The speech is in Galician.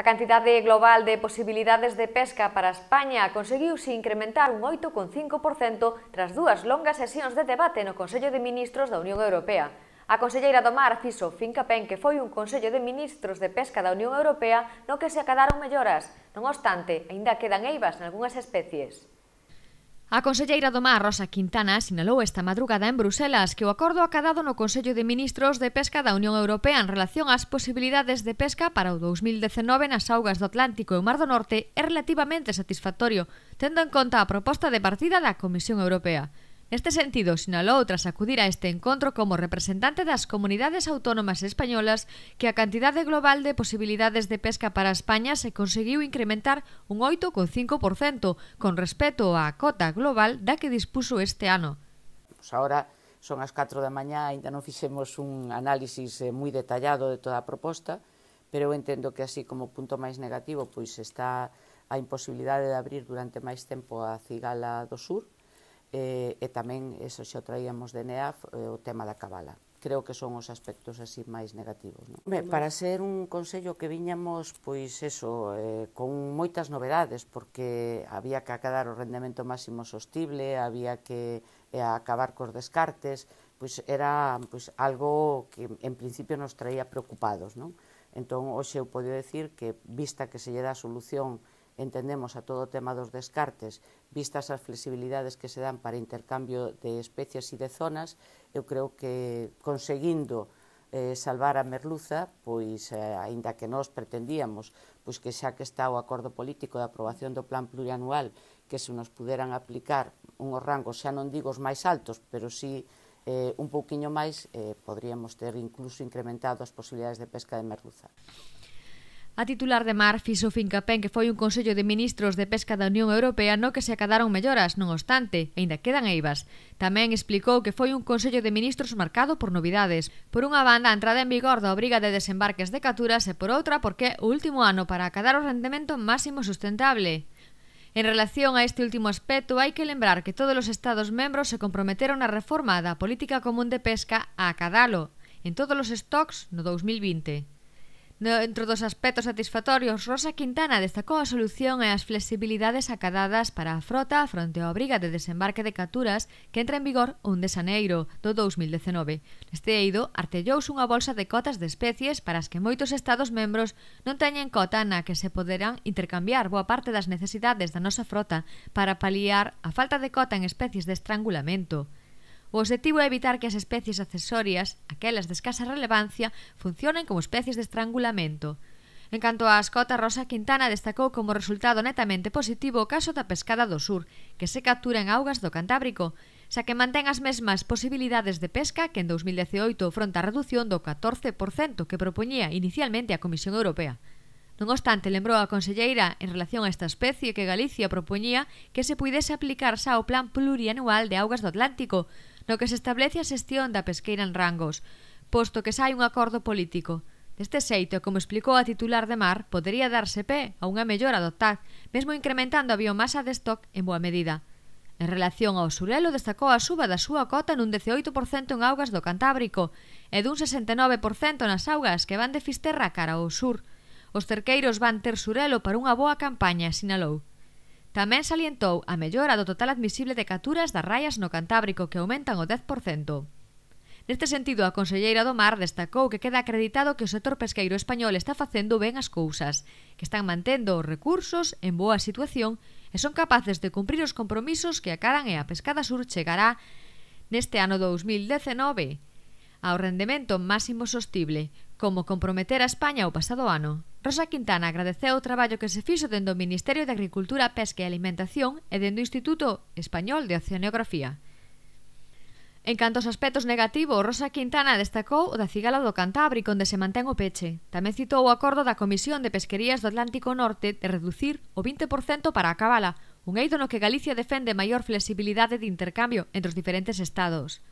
A cantidade global de posibilidades de pesca para España conseguiuse incrementar un 8,5% tras dúas longas sesións de debate no Consello de Ministros da Unión Europea. A Conselleira do Mar fixo Fincapen que foi un Consello de Ministros de Pesca da Unión Europea no que se acadaron melloras. Non obstante, aínda quedan eivas nalgúnas especies. A conselleira do Mar, Rosa Quintana, sinalou esta madrugada en Bruselas que o acordo acadado no Consello de Ministros de Pesca da Unión Europea en relación ás posibilidades de pesca para o 2019 nas augas do Atlántico e o Mar do Norte é relativamente satisfactorio, tendo en conta a proposta de partida da Comisión Europea. Neste sentido, sinalou tras acudir a este encontro como representante das comunidades autónomas españolas que a cantidade global de posibilidades de pesca para España se conseguiu incrementar un 8,5% con respecto á cota global da que dispuso este ano. Pues ahora son as 4 da mañá, ainda non fixemos un análisis eh, moi detallado de toda a proposta, pero eu entendo que así como punto máis negativo pois está a imposibilidade de abrir durante máis tempo a Cigala do Sur, eh, e tamén, eso xa traíamos de NEAF, eh, o tema da cabala. Creo que son os aspectos así máis negativos. Non? Ben, para ser un consello que viñamos, pois eso, eh, con moitas novedades, porque había que acadar o rendemento máximo sostible, había que eh, acabar cos descartes, pois era pois, algo que en principio nos traía preocupados. Non? Entón, hoxe eu podo decir que, vista que se lle dá solución entendemos a todo o tema dos descartes, vistas as flexibilidades que se dan para intercambio de especies e de zonas, eu creo que conseguindo eh, salvar a merluza, pois, eh, aínda que nós pretendíamos, pois que xa que está o acordo político de aprobación do plan plurianual, que se nos puderan aplicar unhos rangos, xa non digo os máis altos, pero si eh, un pouquiño máis, eh, podríamos ter incluso incrementado as posibilidades de pesca de merluza. A titular de Mar fixo fincapén que foi un Consello de Ministros de Pesca da Unión Europea no que se acadaron melloras, non obstante, aínda quedan eivas. Tamén explicou que foi un Consello de Ministros marcado por novidades. Por unha banda, a entrada en vigor da obriga de desembarques de caturas e por outra, porque o último ano para acadar o rendemento máximo sustentable. En relación a este último aspecto, hai que lembrar que todos os Estados membros se comprometeron a reforma da Política Común de Pesca a acadalo en todos os stocks no 2020. No, entre dos aspectos satisfactorios, Rosa Quintana destacou a solución e as flexibilidades acadadas para a frota fronte á obriga de desembarque de caturas que entra en vigor un de xaneiro do 2019. Neste eido, artellouse unha bolsa de cotas de especies para as que moitos estados membros non teñen cota na que se poderán intercambiar boa parte das necesidades da nosa frota para paliar a falta de cota en especies de estrangulamento. O obxectivo é evitar que as especies accesorias, aquelas de escasa relevancia, funcionen como especies de estrangulamento. En canto á ascota, Rosa Quintana destacou como resultado netamente positivo o caso da pescada do sur, que se captura en augas do Cantábrico, xa que mantén as mesmas posibilidades de pesca que en 2018 fronte a redución do 14% que propoñía inicialmente a Comisión Europea. Non obstante, lembrou a conselleira en relación a esta especie que Galicia propoñía que se puidese aplicar xa o Plan Plurianual de Augas do Atlántico, no que se establece a xestión da pesqueira en rangos, posto que sai un acordo político. Deste xeito, como explicou a titular de Mar, podería darse pé a unha mellora do TAC, mesmo incrementando a biomasa de stock en boa medida. En relación ao surelo, destacou a suba da súa cota nun 18% en augas do Cantábrico e dun 69% nas augas que van de Fisterra cara ao sur. Os cerqueiros van ter surelo para unha boa campaña, sinalou. Tamén salientou a mellora do total admisible de caturas das raias no Cantábrico que aumentan o 10%. Neste sentido, a conselleira do Mar destacou que queda acreditado que o sector pesqueiro español está facendo ben as cousas, que están mantendo os recursos en boa situación e son capaces de cumprir os compromisos que acaran e a pescada sur chegará neste ano 2019 ao rendemento máximo sostible, como comprometer a España o pasado ano. Rosa Quintana agradeceu o traballo que se fixo dentro do Ministerio de Agricultura, Pesca e Alimentación e dentro do Instituto Español de Oceanografía. En canto aos aspectos negativos, Rosa Quintana destacou o da cigala do Cantábrico onde se mantén o peche. Tamén citou o acordo da Comisión de Pesquerías do Atlántico Norte de reducir o 20% para a cabala, un eido no que Galicia defende maior flexibilidade de intercambio entre os diferentes estados.